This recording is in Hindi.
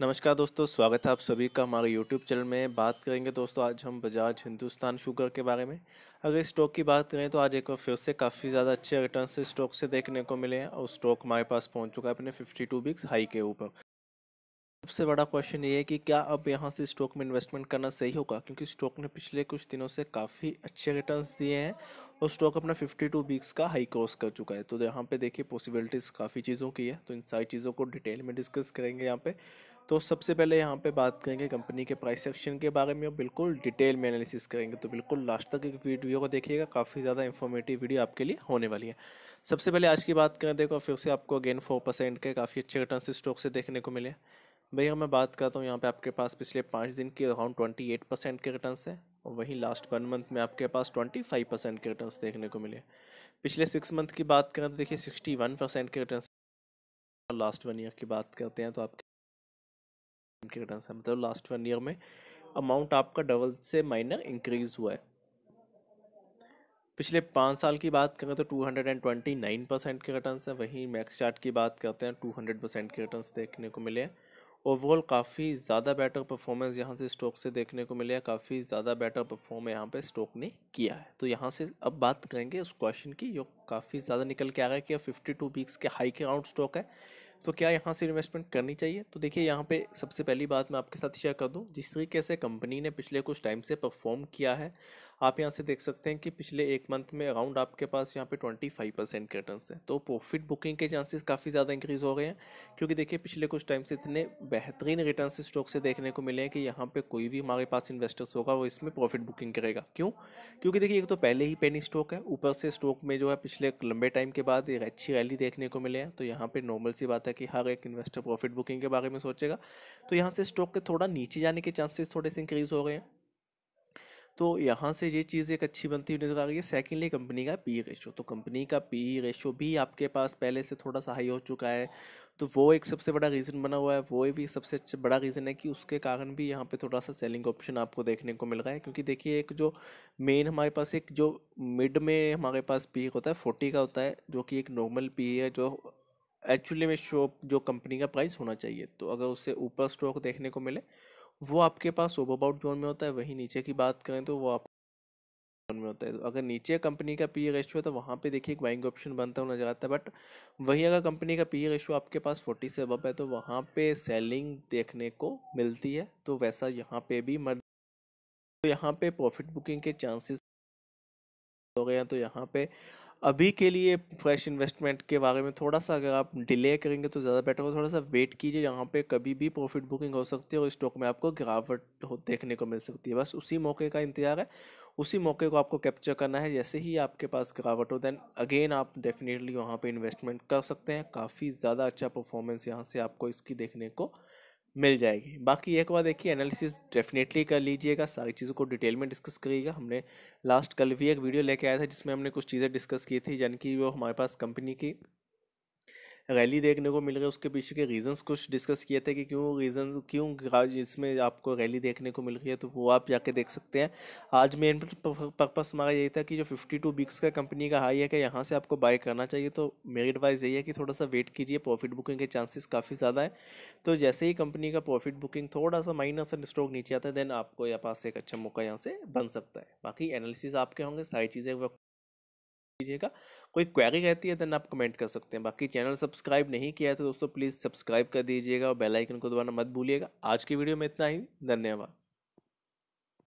नमस्कार दोस्तों स्वागत है आप सभी का हमारे यूट्यूब चैनल में बात करेंगे दोस्तों आज हम बजाज हिंदुस्तान शुगर के बारे में अगर स्टॉक की बात करें तो आज एक बार फिर से काफ़ी ज़्यादा अच्छे रिटर्न से स्टॉक से देखने को मिले हैं और स्टॉक हमारे पास पहुंच चुका है अपने टू बिक्स हाई के ऊपर सबसे बड़ा क्वेश्चन ये है कि क्या अब यहाँ से स्टॉक में इन्वेस्टमेंट करना सही होगा क्योंकि स्टॉक ने पिछले कुछ दिनों से काफ़ी अच्छे रिटर्न दिए हैं और स्टॉक अपना 52 टू वीक्स का हाई क्रॉस कर चुका है तो यहाँ पे देखिए पॉसिबिलिटीज़ काफ़ी चीज़ों की है तो इन सारी चीज़ों को डिटेल में डिस्कस करेंगे यहाँ पे तो सबसे पहले यहाँ पे बात करेंगे कंपनी के प्राइस सेक्शन के बारे में और बिल्कुल डिटेल में एनालिसिस करेंगे तो बिल्कुल लास्ट तक एक वीडियो को देखिएगा काफ़ी ज़्यादा इन्फॉर्मेटिव वीडियो आपके लिए होने वाली है सबसे पहले आज की बात करें देखो फिर से आपको अगेन फोर परसेंट के काफ़ी अच्छे रिटर्न स्टॉक से देखने को मिले भैया मैं बात करता हूँ यहाँ पर आपके पास पिछले पाँच दिन के अराउंड ट्वेंटी एट परसेंट के रिटर्न है और वहीं लास्ट वन मंथ में आपके पास ट्वेंटी फाइव परसेंट के रिटर्न देखने को मिले पिछले सिक्स मंथ की बात करें तो देखिए सिक्सटी वन परसेंट के रिटर्न लास्ट वन ईयर की बात करते हैं तो आपके के रिटर्न है मतलब लास्ट वन ईयर में अमाउंट आपका डबल से माइनर इंक्रीज हुआ है पिछले पाँच साल की बात करें तो two hundred and twenty nine percent के रिटर्न है वहीं मैक्स चार्ट की बात करते हैं टू हंड्रेड परसेंट के रिटर्न देखने को मिले हैं ओवरऑल काफ़ी ज़्यादा बेटर परफॉर्मेंस यहाँ से स्टॉक से देखने को मिले काफ़ी ज़्यादा बेटर परफॉर्म यहाँ पे स्टॉक ने किया है तो यहाँ से अब बात करेंगे उस क्वेश्चन की जो काफ़ी ज़्यादा निकल के आ रहा है कि फिफ्टी टू वीक्स के हाई के राउंड स्टॉक है तो क्या यहाँ से इन्वेस्टमेंट करनी चाहिए तो देखिए यहाँ पे सबसे पहली बात मैं आपके साथ शेयर कर दूँ जिस तरीके से कंपनी ने पिछले कुछ टाइम से परफॉर्म किया है आप यहाँ से देख सकते हैं कि पिछले एक मंथ में अराउंड आपके पास यहाँ पे ट्वेंटी फाइव परसेंट के रिटर्न है तो प्रॉफिट बुकिंग के चांसेस काफ़ी ज़्यादा इंक्रीज़ हो गए हैं क्योंकि देखिए पिछले कुछ टाइम से इतने बेहतरीन रिटर्न स्टॉक से देखने को मिले हैं कि यहाँ पर कोई भी हमारे पास इन्वेस्टर्स होगा वो इसमें प्रॉफिट बुकिंग करेगा क्यों क्योंकि देखिए एक तो पहले ही पेनी स्टॉक है ऊपर से स्टॉक में जो है पिछले लंबे टाइम के बाद एक अच्छी रैली देखने को मिले हैं तो यहाँ पर नॉर्मल सी बात है कि हर एक इन्वेस्टर प्रॉफिट बुकिंग के बारे में सोचेगा तो यहाँ से स्टॉक के थोड़ा नीचे जाने के चांसेस थोड़े से इंक्रीज़ हो गए हैं तो यहाँ से ये चीज़ एक अच्छी बनती हुई नज़र आ रही है सेकेंडली कंपनी का पी रेशो तो कंपनी का पी रेशो भी आपके पास पहले से थोड़ा सा हाई हो चुका है तो वो एक सबसे बड़ा रीज़न बना हुआ है वो भी सबसे अच्छा बड़ा रीज़न है कि उसके कारण भी यहाँ पे थोड़ा सा सेलिंग ऑप्शन आपको देखने को मिल रहा है क्योंकि देखिए एक जो मेन हमारे पास एक जो मिड में हमारे पास पी होता है फोर्टी का होता है जो कि एक नॉर्मल पी है जो एक्चुअली में शॉप जो कंपनी का प्राइस होना चाहिए तो अगर उससे ऊपर स्टॉक देखने को मिले वो आपके पास ओवर बाउट जोन में होता है वहीं नीचे की बात करें तो वो आप जोन में होता है तो अगर नीचे कंपनी का पी रेशो e है तो वहाँ पे देखिए एक बाइंग ऑप्शन बनता हुआ नजर आता है बट वही अगर कंपनी का पी रेशो e आपके पास फोर्टी से अब है तो वहाँ पे सेलिंग देखने को मिलती है तो वैसा यहाँ पे भी मर तो यहाँ पे प्रॉफिट बुकिंग के चांसेस हो गए हैं तो यहाँ पे अभी के लिए फ्रेश इन्वेस्टमेंट के बारे में थोड़ा सा अगर आप डिले करेंगे तो ज़्यादा बेटर होगा थोड़ा सा वेट कीजिए यहाँ पे कभी भी प्रॉफिट बुकिंग हो सकती है और स्टॉक में आपको गिरावट हो देखने को मिल सकती है बस उसी मौके का इंतजार है उसी मौके को आपको कैप्चर करना है जैसे ही आपके पास गिरावट हो देन अगेन आप डेफिनेटली वहाँ पर इन्वेस्टमेंट कर सकते हैं काफ़ी ज़्यादा अच्छा परफॉर्मेंस यहाँ से आपको इसकी देखने को मिल जाएगी बाकी एक बार देखिए एनालिसिस डेफिनेटली कर लीजिएगा सारी चीज़ों को डिटेल में डिस्कस करिएगा हमने लास्ट कल भी एक वीडियो लेके आया था जिसमें हमने कुछ चीज़ें डिस्कस की थी यानी कि वो हमारे पास कंपनी की रैली देखने को मिल रही है उसके पीछे के रीज़न्स कुछ डिस्कस किए थे कि क्यों रीज़न क्यों इसमें आपको रैली देखने को मिल रही है तो वो आप जाके देख सकते हैं आज मेन पर्पस हमारा यही था कि जो फिफ्टी टू बिक्स का कंपनी का हाई है कि यहाँ से आपको बाय करना चाहिए तो मेरी एडवाइस यही है कि थोड़ा सा वेट कीजिए प्रॉफिट बुकिंग के चांसेस काफ़ी ज़्यादा है तो जैसे ही कंपनी का प्रॉफिट बुकिंग थोड़ा सा माइनस एंड स्टॉक नीचे आता है देन आपको यहाँ पास एक अच्छा मौका यहाँ से बन सकता है बाकी एनालिसिस आपके होंगे सारी चीज़ें कीजिएगा कोई क्वेरी रहती है देन आप कमेंट कर सकते हैं बाकी चैनल सब्सक्राइब नहीं किया है तो दोस्तों प्लीज़ सब्सक्राइब कर दीजिएगा और बेल आइकन को दोबारा मत भूलिएगा आज की वीडियो में इतना ही धन्यवाद